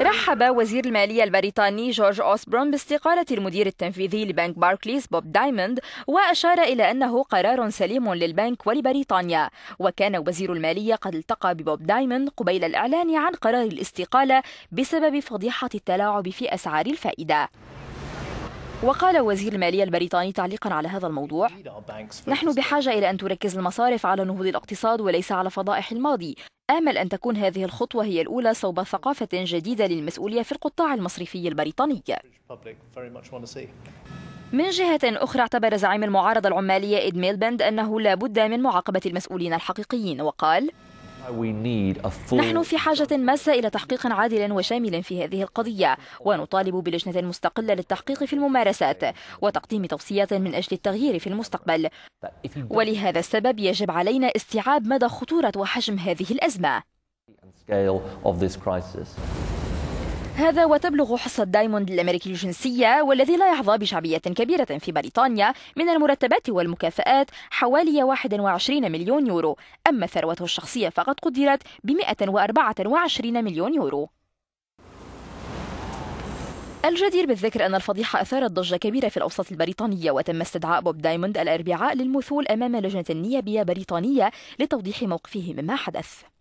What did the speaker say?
رحب وزير المالية البريطاني جورج أوسبرون باستقالة المدير التنفيذي لبنك باركليز بوب دايموند وأشار إلى أنه قرار سليم للبنك ولبريطانيا وكان وزير المالية قد التقى ببوب دايموند قبيل الإعلان عن قرار الاستقالة بسبب فضيحة التلاعب في أسعار الفائدة وقال وزير المالية البريطاني تعليقا على هذا الموضوع نحن بحاجة إلى أن تركز المصارف على نهوض الاقتصاد وليس على فضائح الماضي آمل أن تكون هذه الخطوة هي الأولى صوب ثقافة جديدة للمسؤولية في القطاع المصرفي البريطاني من جهة أخرى اعتبر زعيم المعارضة العمالية إد ميلبند أنه لا بد من معاقبة المسؤولين الحقيقيين وقال نحن في حاجة ماسة إلى تحقيق عادل وشامل في هذه القضية ونطالب بلجنة مستقلة للتحقيق في الممارسات وتقديم توصيات من أجل التغيير في المستقبل ولهذا السبب يجب علينا استيعاب مدى خطورة وحجم هذه الأزمة هذا وتبلغ حصة دايموند الأمريكي الجنسية والذي لا يحظى بشعبية كبيرة في بريطانيا من المرتبات والمكافآت حوالي 21 مليون يورو أما ثروته الشخصية فقد قدرت ب 124 مليون يورو الجدير بالذكر أن الفضيحة أثارت ضجة كبيرة في الأوساط البريطانية وتم استدعاء بوب دايموند الأربعاء للمثول أمام لجنة نيابية بريطانية لتوضيح موقفه مما حدث